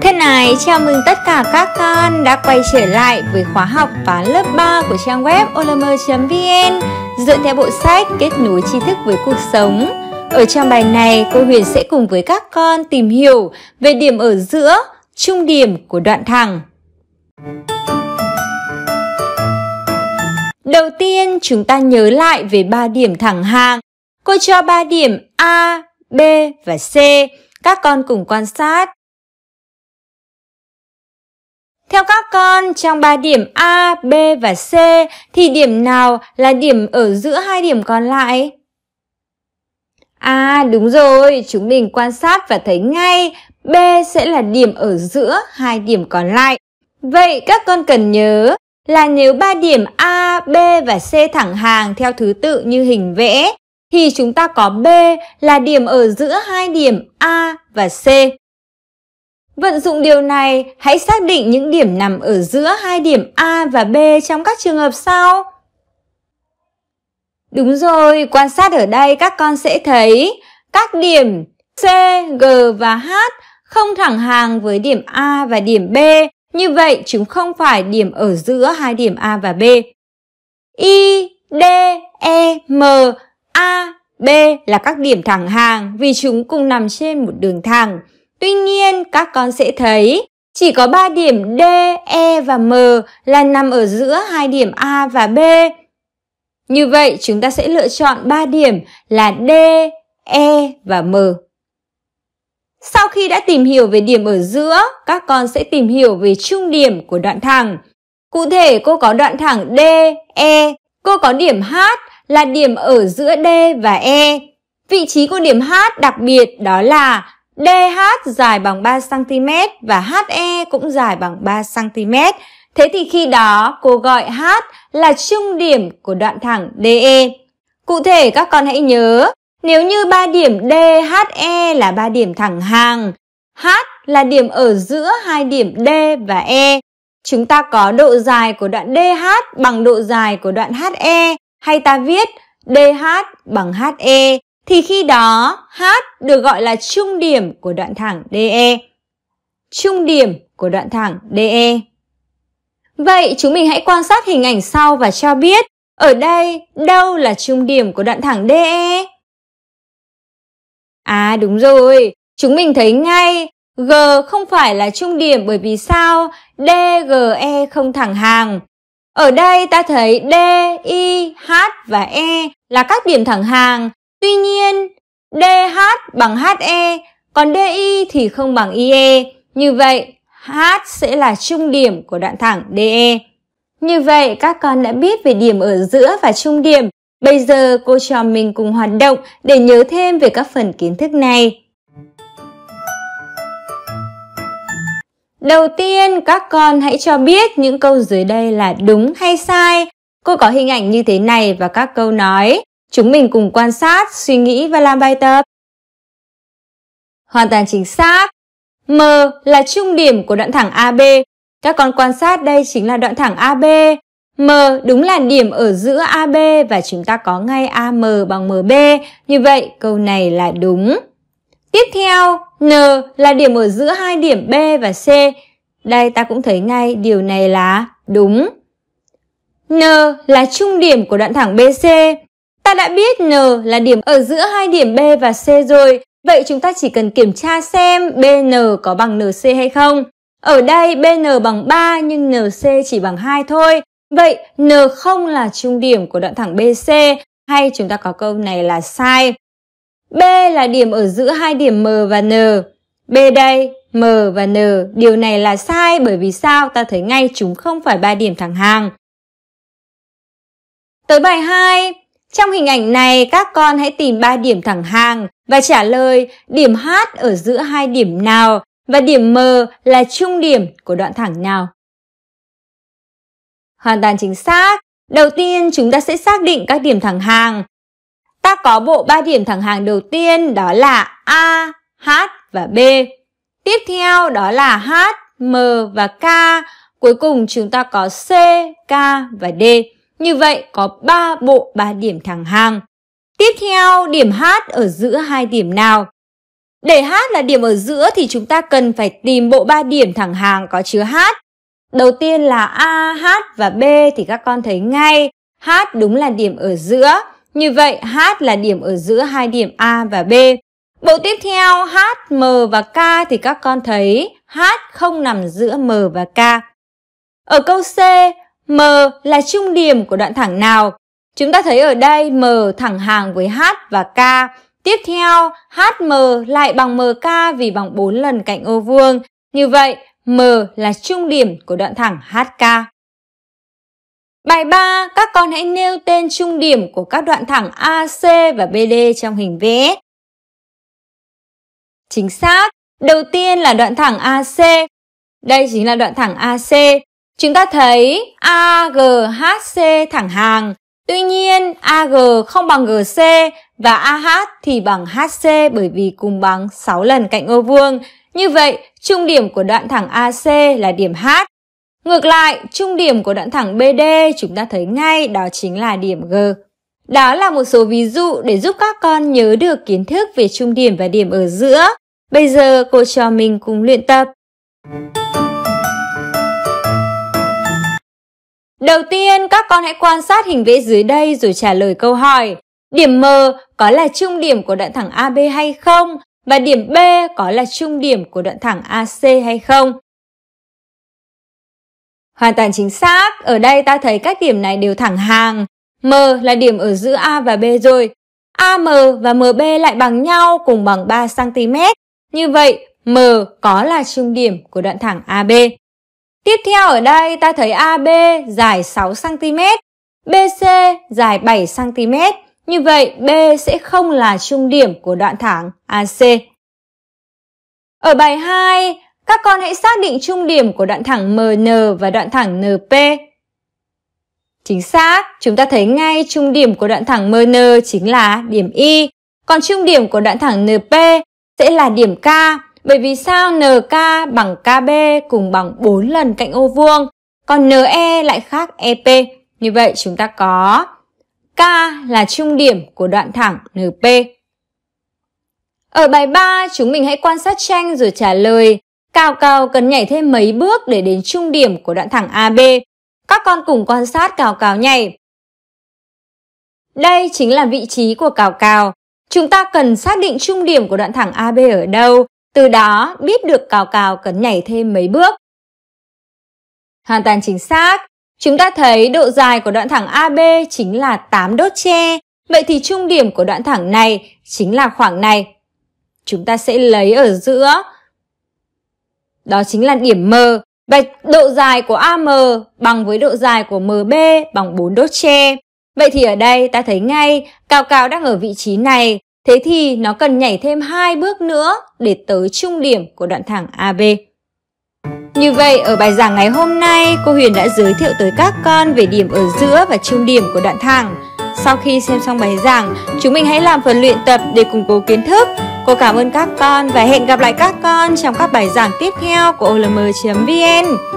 Thế này, chào mừng tất cả các con đã quay trở lại với khóa học và lớp 3 của trang web olm.vn e e dựa theo bộ sách Kết nối tri thức với cuộc sống. Ở trong bài này, cô Huyền sẽ cùng với các con tìm hiểu về điểm ở giữa, trung điểm của đoạn thẳng. Đầu tiên, chúng ta nhớ lại về 3 điểm thẳng hàng. Cô cho 3 điểm A, B và C. Các con cùng quan sát Theo các con, trong 3 điểm A, B và C thì điểm nào là điểm ở giữa hai điểm còn lại? À đúng rồi, chúng mình quan sát và thấy ngay B sẽ là điểm ở giữa hai điểm còn lại. Vậy các con cần nhớ là nếu ba điểm A, B và C thẳng hàng theo thứ tự như hình vẽ thì chúng ta có B là điểm ở giữa hai điểm A và C. Vận dụng điều này, hãy xác định những điểm nằm ở giữa hai điểm A và B trong các trường hợp sau. Đúng rồi, quan sát ở đây các con sẽ thấy các điểm C, G và H không thẳng hàng với điểm A và điểm B. Như vậy, chúng không phải điểm ở giữa hai điểm A và B. I, D, E, M, A, B là các điểm thẳng hàng vì chúng cùng nằm trên một đường thẳng. Tuy nhiên, các con sẽ thấy chỉ có 3 điểm D, E và M là nằm ở giữa hai điểm A và B. Như vậy, chúng ta sẽ lựa chọn 3 điểm là D, E và M. Sau khi đã tìm hiểu về điểm ở giữa, các con sẽ tìm hiểu về trung điểm của đoạn thẳng. Cụ thể, cô có đoạn thẳng D, E, cô có điểm H là điểm ở giữa D và E. Vị trí của điểm H đặc biệt đó là DH dài bằng 3cm và HE cũng dài bằng 3cm. Thế thì khi đó cô gọi H là trung điểm của đoạn thẳng DE. Cụ thể các con hãy nhớ, nếu như ba điểm DHE là ba điểm thẳng hàng, H là điểm ở giữa hai điểm D và E. Chúng ta có độ dài của đoạn DH bằng độ dài của đoạn HE hay ta viết DH bằng HE thì khi đó H được gọi là trung điểm của đoạn thẳng DE. Trung điểm của đoạn thẳng DE. Vậy chúng mình hãy quan sát hình ảnh sau và cho biết ở đây đâu là trung điểm của đoạn thẳng DE? À đúng rồi, chúng mình thấy ngay G không phải là trung điểm bởi vì sao DGE không thẳng hàng. Ở đây ta thấy D, I, H và E là các điểm thẳng hàng Tuy nhiên, DH bằng HE, còn DI thì không bằng IE. Như vậy, H sẽ là trung điểm của đoạn thẳng DE. Như vậy, các con đã biết về điểm ở giữa và trung điểm. Bây giờ cô trò mình cùng hoạt động để nhớ thêm về các phần kiến thức này. Đầu tiên, các con hãy cho biết những câu dưới đây là đúng hay sai. Cô có hình ảnh như thế này và các câu nói. Chúng mình cùng quan sát, suy nghĩ và làm bài tập. Hoàn toàn chính xác. M là trung điểm của đoạn thẳng AB. Các con quan sát đây chính là đoạn thẳng AB. M đúng là điểm ở giữa AB và chúng ta có ngay AM bằng MB. Như vậy, câu này là đúng. Tiếp theo, N là điểm ở giữa hai điểm B và C. Đây ta cũng thấy ngay điều này là đúng. N là trung điểm của đoạn thẳng BC. Ta đã biết N là điểm ở giữa hai điểm B và C rồi, vậy chúng ta chỉ cần kiểm tra xem BN có bằng NC hay không. Ở đây BN bằng 3 nhưng NC chỉ bằng 2 thôi. Vậy n không là trung điểm của đoạn thẳng BC hay chúng ta có câu này là sai. B là điểm ở giữa hai điểm M và N. B đây, M và N, điều này là sai bởi vì sao ta thấy ngay chúng không phải ba điểm thẳng hàng. Tới bài 2, trong hình ảnh này, các con hãy tìm 3 điểm thẳng hàng và trả lời điểm H ở giữa hai điểm nào và điểm M là trung điểm của đoạn thẳng nào. Hoàn toàn chính xác. Đầu tiên, chúng ta sẽ xác định các điểm thẳng hàng. Ta có bộ 3 điểm thẳng hàng đầu tiên đó là A, H và B. Tiếp theo đó là H, M và K. Cuối cùng chúng ta có C, K và D. Như vậy có 3 bộ 3 điểm thẳng hàng. Tiếp theo, điểm H ở giữa hai điểm nào? Để H là điểm ở giữa thì chúng ta cần phải tìm bộ 3 điểm thẳng hàng có chứa H. Đầu tiên là A, H và B thì các con thấy ngay H đúng là điểm ở giữa. Như vậy H là điểm ở giữa hai điểm A và B. Bộ tiếp theo H, M và K thì các con thấy H không nằm giữa M và K. Ở câu C, M là trung điểm của đoạn thẳng nào? Chúng ta thấy ở đây M thẳng hàng với H và K. Tiếp theo, HM lại bằng MK vì bằng 4 lần cạnh ô vuông. Như vậy, M là trung điểm của đoạn thẳng HK. Bài 3, các con hãy nêu tên trung điểm của các đoạn thẳng AC và BD trong hình vẽ. Chính xác, đầu tiên là đoạn thẳng AC. Đây chính là đoạn thẳng AC. Chúng ta thấy AGHC thẳng hàng, tuy nhiên AG không bằng GC và AH thì bằng HC bởi vì cùng bằng 6 lần cạnh ô vuông. Như vậy, trung điểm của đoạn thẳng AC là điểm H. Ngược lại, trung điểm của đoạn thẳng BD chúng ta thấy ngay đó chính là điểm G. Đó là một số ví dụ để giúp các con nhớ được kiến thức về trung điểm và điểm ở giữa. Bây giờ cô cho mình cùng luyện tập. Đầu tiên, các con hãy quan sát hình vẽ dưới đây rồi trả lời câu hỏi. Điểm M có là trung điểm của đoạn thẳng AB hay không? Và điểm B có là trung điểm của đoạn thẳng AC hay không? Hoàn toàn chính xác, ở đây ta thấy các điểm này đều thẳng hàng. M là điểm ở giữa A và B rồi. AM và MB lại bằng nhau cùng bằng 3cm. Như vậy, M có là trung điểm của đoạn thẳng AB. Tiếp theo ở đây ta thấy AB dài 6cm, BC dài 7cm. Như vậy B sẽ không là trung điểm của đoạn thẳng AC. Ở bài 2, các con hãy xác định trung điểm của đoạn thẳng MN và đoạn thẳng NP. Chính xác, chúng ta thấy ngay trung điểm của đoạn thẳng MN chính là điểm Y, còn trung điểm của đoạn thẳng NP sẽ là điểm K bởi vì sao NK bằng KB cùng bằng 4 lần cạnh ô vuông, còn NE lại khác EP. Như vậy chúng ta có K là trung điểm của đoạn thẳng NP. Ở bài 3, chúng mình hãy quan sát tranh rồi trả lời Cao Cao cần nhảy thêm mấy bước để đến trung điểm của đoạn thẳng AB. Các con cùng quan sát Cào Cào nhảy. Đây chính là vị trí của Cào Cào Chúng ta cần xác định trung điểm của đoạn thẳng AB ở đâu từ đó biết được cào cào cần nhảy thêm mấy bước. Hoàn toàn chính xác, chúng ta thấy độ dài của đoạn thẳng AB chính là 8 đốt tre, vậy thì trung điểm của đoạn thẳng này chính là khoảng này. Chúng ta sẽ lấy ở giữa, đó chính là điểm M, vậy độ dài của AM bằng với độ dài của MB bằng 4 đốt tre. Vậy thì ở đây ta thấy ngay, cao cao đang ở vị trí này, Thế thì nó cần nhảy thêm hai bước nữa để tới trung điểm của đoạn thẳng AB. Như vậy, ở bài giảng ngày hôm nay, cô Huyền đã giới thiệu tới các con về điểm ở giữa và trung điểm của đoạn thẳng. Sau khi xem xong bài giảng, chúng mình hãy làm phần luyện tập để củng cố kiến thức. Cô cảm ơn các con và hẹn gặp lại các con trong các bài giảng tiếp theo của olm.vn.